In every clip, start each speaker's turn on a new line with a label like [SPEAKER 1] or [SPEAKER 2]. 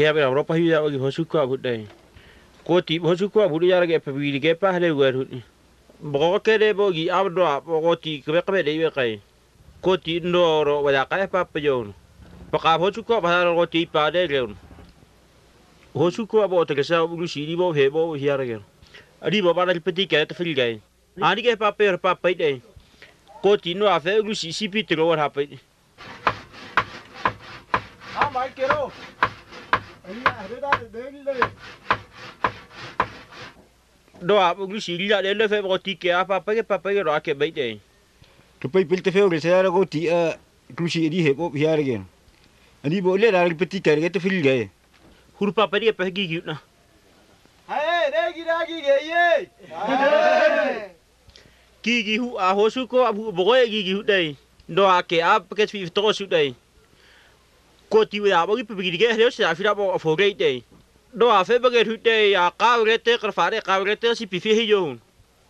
[SPEAKER 1] keɓira roppa hiwiya ogi hosuka huɗɗani koti hosuka huɗoyara ge papiri ge pahle wer huɗi boko kede bogi abdo ti kebe kebe de yekay koti ndoro wala kay papa jono baka hosuka bahar koti pade geun hosuka bo te kesa bu shiri bo he bo hiara ge ari bo bara peti ke te fil gay ani ge papa yor papa de koti no afe lu sisi pitro war hapai Ah, Mike, get do a bu si la le le fe bro ti ke a pa ke pa ke ro ke bai te to pe pil te fe ro se ra go ti a ku si di he bo ya re ani bo le ra pe ti ke re te fil ge hur pa ri pe gi gi na हाय रे गिरा गी गई hu की गी who आ हो सु को अब बोए गी गी हु दे दो आके आप के फिर तो सु दे a bo Do kotiwadaabagi pabigidgehlewsidafidabo afogeitei dhawaafe bageethuitei qaawrete ya si pifi hi hijohun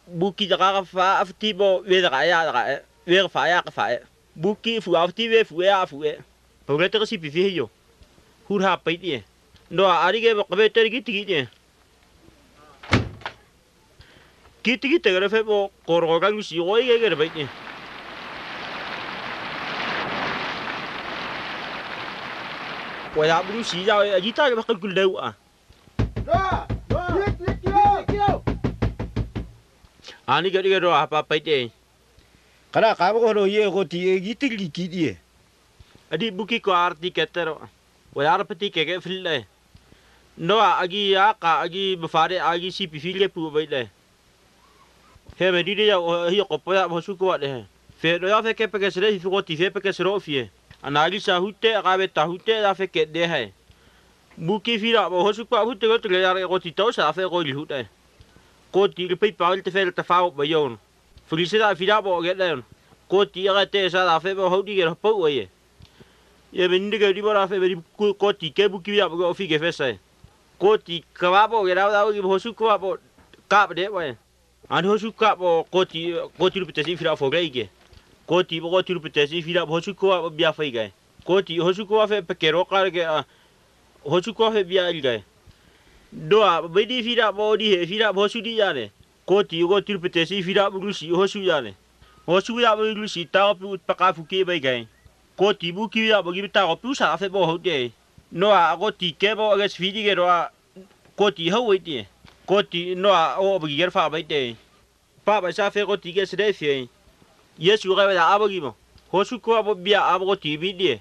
[SPEAKER 1] buki ka ka bo ya ya ka fa e. buki fu fuwaafti we fu fu e e. e. a a si pa iti Do fuwea afuwe bo qasipife hijo hurhaapaitie dhawa arigeba ge re pa iti e. ويلعبوا سيجا جيتا بقى كل دوقه ani gari gari apa apa ide kana kamu kalau ye ko ti gitu gitu dia adi buki ko arti keter wo yar pati ke ke fil le no agi ya ka agi bafare agi si pi fil ke pu bai le he me di dia yo ko pa bo su ko de fe do ya fe ke pe ke sele fi ko ti fe pe ke sero fi anari sahute akabe tahute rafe kedde hai muki fira hosu kwa hute go tre yar go titau sa fe go lihute ko tir pe paul te fer te fao bayon frise da fira bo gedon ko tira te sa da fe bo hodi ger po oye ye bindi ge di bora fe beri ko ti ke bu ki ya go fi ge fe sa ko ti kwa bo gera da go hosu kwa bo kap de wa an hosu kwa bo ko ti ko ti pe te fira fo ge koti bo koti rupi tesi fira bo chu ko bia fai gai koti ho chu ko fe pekero kar ge ho chu ko fe bia il gae doa di fira bo di he fira bo chu di jane koti go rupi tesi fira bu shi ho chu jane ho chu ya bu shi ta pu paka fu ke bai gai koti bu ki ya bo gi ta pu sa fe bo ho de no a go ti ke bo ge fidi ge roa koti ho wei ti koti no a o bu gi ger fa bai de pa ba sa fe go ti ge se de fe yesu xeweda abogimo hosuko abo abogo tibidie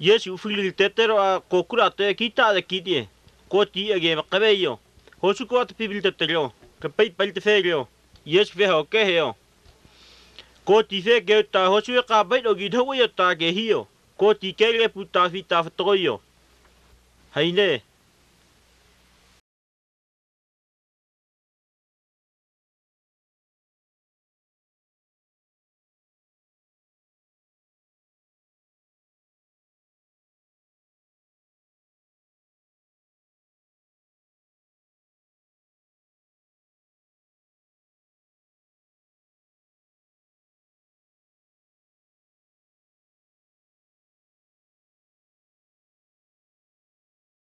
[SPEAKER 1] yesu filil tetero a kokura te kita de kitie koti ege makabeyo hosuko at pibil tetero kapait palte ferio yesu veho keheo koti fe geuta hosuko kabait ogidho yota gehio koti kele puta fita ftoyo haine